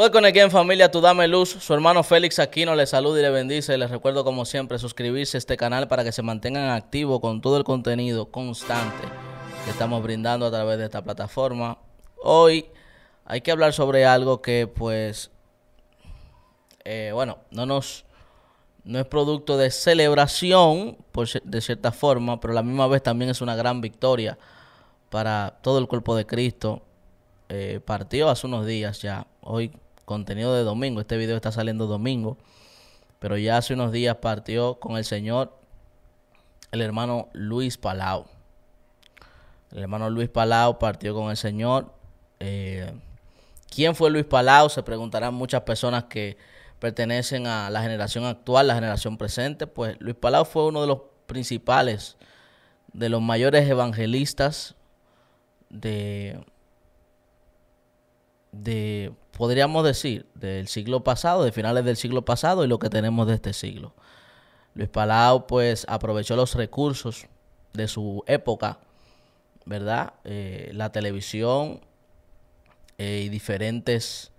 Welcome again familia, tú dame luz. Su hermano Félix Aquino le saluda y le bendice. Les recuerdo como siempre suscribirse a este canal para que se mantengan activos con todo el contenido constante que estamos brindando a través de esta plataforma. Hoy hay que hablar sobre algo que pues, eh, bueno, no nos... No es producto de celebración, por, de cierta forma, pero a la misma vez también es una gran victoria para todo el cuerpo de Cristo. Eh, partió hace unos días ya, hoy contenido de domingo. Este video está saliendo domingo. Pero ya hace unos días partió con el señor, el hermano Luis Palau. El hermano Luis Palau partió con el señor. Eh, ¿Quién fue Luis Palau? Se preguntarán muchas personas que pertenecen a la generación actual, la generación presente. Pues Luis Palau fue uno de los principales, de los mayores evangelistas de de, podríamos decir, del siglo pasado, de finales del siglo pasado y lo que tenemos de este siglo. Luis Palau pues aprovechó los recursos de su época, ¿verdad? Eh, la televisión eh, y diferentes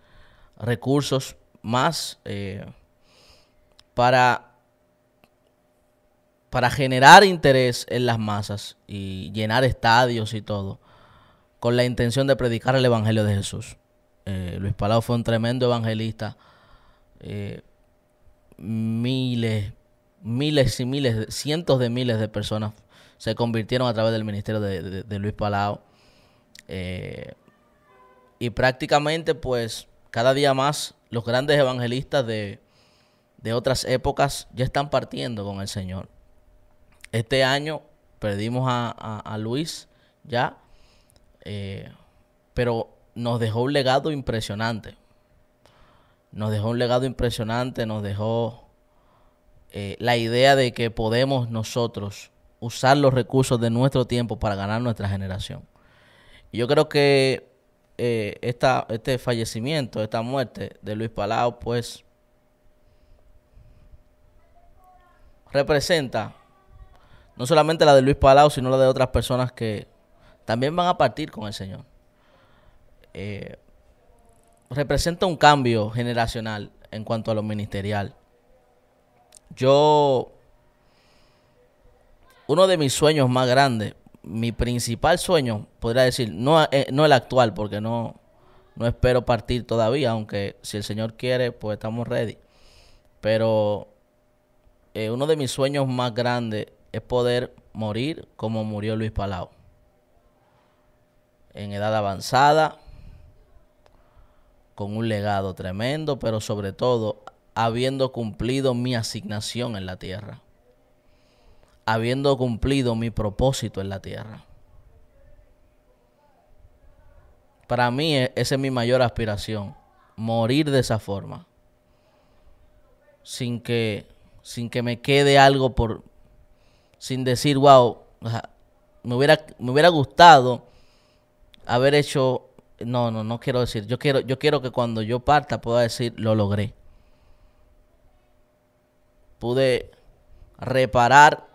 recursos más eh, para, para generar interés en las masas y llenar estadios y todo, con la intención de predicar el Evangelio de Jesús. Eh, Luis Palau fue un tremendo evangelista. Eh, miles, miles y miles, cientos de miles de personas se convirtieron a través del ministerio de, Luis Palau. Eh, y prácticamente, pues, cada día más los grandes evangelistas de, otras épocas ya están partiendo con el Señor. Este año perdimos a, Luis ya, pero nos dejó un legado impresionante. Nos dejó un legado impresionante, nos dejó eh, la idea de que podemos nosotros usar los recursos de nuestro tiempo para ganar nuestra generación. Y yo creo que eh, este fallecimiento, esta muerte de Luis Palau, pues representa no solamente la de Luis Palau, sino la de otras personas que también van a partir con el Señor. Eh, representa un cambio generacional en cuanto a lo ministerial. Yo, uno de mis sueños más grandes, mi principal sueño, podría decir, no, eh, no el actual, porque no, no espero partir todavía, aunque si el Señor quiere, pues estamos ready. Pero eh, uno de mis sueños más grandes es poder morir como murió Luis Palau. En edad avanzada, con un legado tremendo, pero sobre todo habiendo cumplido mi asignación en la tierra, habiendo cumplido mi propósito en la tierra. Para mí e, esa es mi mayor aspiración, morir de esa forma, sin que, sin que me quede algo por, sin decir, wow, me hubiera, me hubiera gustado haber hecho no, no, no quiero decir. Yo quiero, yo quiero que cuando yo parta pueda decir, lo logré. Pude reparar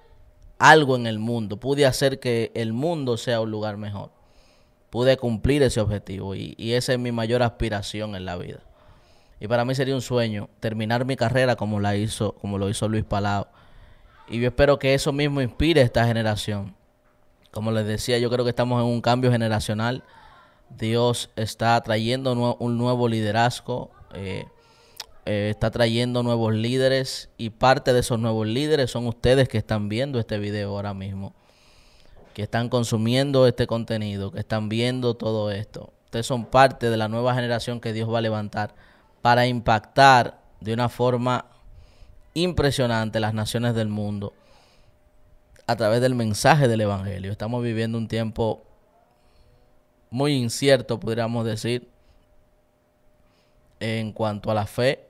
algo en el mundo. Pude hacer que el mundo sea un lugar mejor. Pude cumplir ese objetivo y, y esa es mi mayor aspiración en la vida. Y para mí sería un sueño terminar mi carrera como, la hizo, como lo hizo Luis Palau. Y yo espero que eso mismo inspire a esta generación. Como les decía, yo creo que estamos en un cambio generacional Dios está trayendo un nuevo liderazgo, eh, eh, está trayendo nuevos líderes y parte de esos nuevos líderes son ustedes que están viendo este video ahora mismo, que están consumiendo este contenido, que están viendo todo esto. Ustedes son parte de la nueva generación que Dios va a levantar para impactar de una forma impresionante las naciones del mundo a través del mensaje del Evangelio. Estamos viviendo un tiempo muy incierto, podríamos decir, en cuanto a la fe.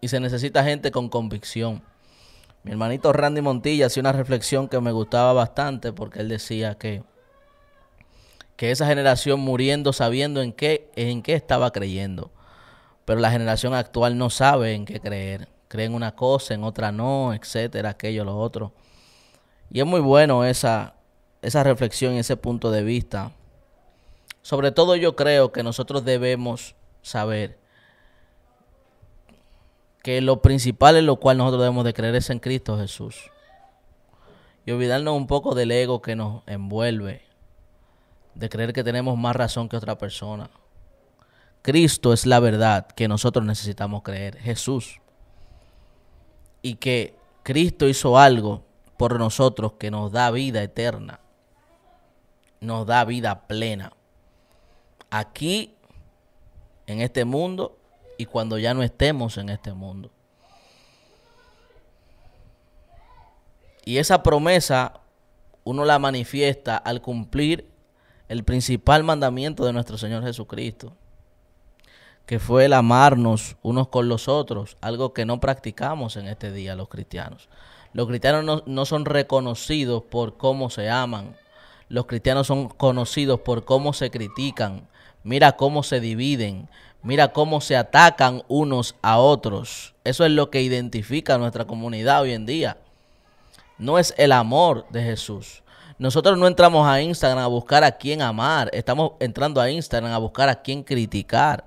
Y se necesita gente con convicción. Mi hermanito Randy Montilla hacía una reflexión que me gustaba bastante porque él decía que, que esa generación muriendo sabiendo en qué, en qué estaba creyendo. Pero la generación actual no sabe en qué creer. Creen una cosa, en otra no, etcétera, aquello, lo otro. Y es muy bueno esa, esa reflexión y ese punto de vista sobre todo yo creo que nosotros debemos saber que lo principal en lo cual nosotros debemos de creer es en Cristo Jesús. Y olvidarnos un poco del ego que nos envuelve, de creer que tenemos más razón que otra persona. Cristo es la verdad que nosotros necesitamos creer, Jesús. Y que Cristo hizo algo por nosotros que nos da vida eterna, nos da vida plena aquí, en este mundo, y cuando ya no estemos en este mundo. Y esa promesa uno la manifiesta al cumplir el principal mandamiento de nuestro Señor Jesucristo, que fue el amarnos unos con los otros, algo que no practicamos en este día los cristianos. Los cristianos no, no son reconocidos por cómo se aman, los cristianos son conocidos por cómo se critican, mira cómo se dividen, mira cómo se atacan unos a otros. Eso es lo que identifica a nuestra comunidad hoy en día. No es el amor de Jesús. Nosotros no entramos a Instagram a buscar a quién amar, estamos entrando a Instagram a buscar a quién criticar.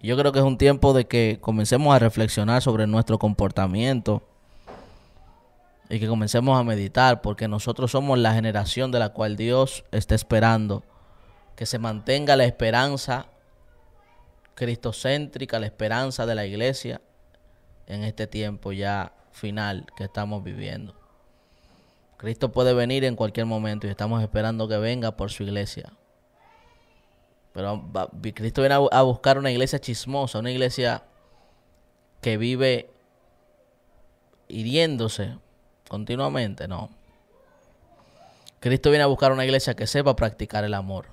Yo creo que es un tiempo de que comencemos a reflexionar sobre nuestro comportamiento, y que comencemos a meditar, porque nosotros somos la generación de la cual Dios está esperando que se mantenga la esperanza cristocéntrica, la esperanza de la iglesia en este tiempo ya final que estamos viviendo. Cristo puede venir en cualquier momento y estamos esperando que venga por su iglesia. Pero Cristo viene a buscar una iglesia chismosa, una iglesia que vive hiriéndose continuamente, no. Cristo viene a buscar una iglesia que sepa practicar el amor.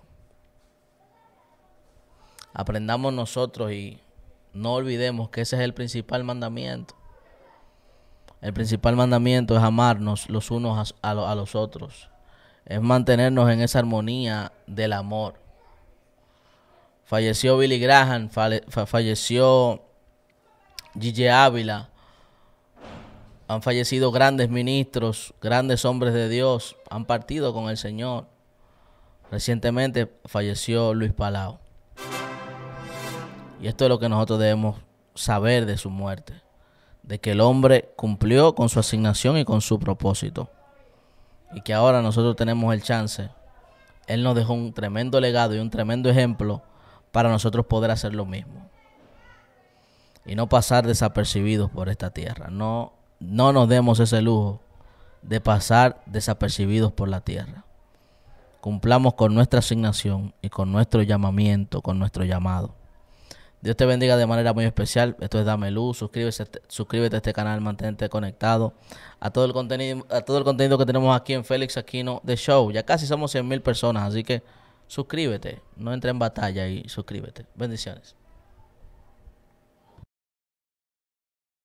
Aprendamos nosotros y no olvidemos que ese es el principal mandamiento. El principal mandamiento es amarnos los unos a, los otros. Es mantenernos en esa armonía del amor. Falleció Billy Graham, falleció Gigi Ávila han fallecido grandes ministros, grandes hombres de Dios, han partido con el Señor. Recientemente falleció Luis Palau. Y esto es lo que nosotros debemos saber de su muerte, de que el hombre cumplió con su asignación y con su propósito. Y que ahora nosotros tenemos el chance. Él nos dejó un tremendo legado y un tremendo ejemplo para nosotros poder hacer lo mismo. Y no pasar desapercibidos por esta tierra. No no nos demos ese lujo de pasar desapercibidos por la tierra. Cumplamos con nuestra asignación y con nuestro llamamiento, con nuestro llamado. Dios te bendiga de manera muy especial. Esto es Dame Luz. Suscríbete, este, suscríbete a este canal, mantente conectado a todo el contenido, a todo el contenido que tenemos aquí en Félix Aquino de Show. Ya casi somos 100 mil personas, así que suscríbete. No entre en batalla y suscríbete. Bendiciones.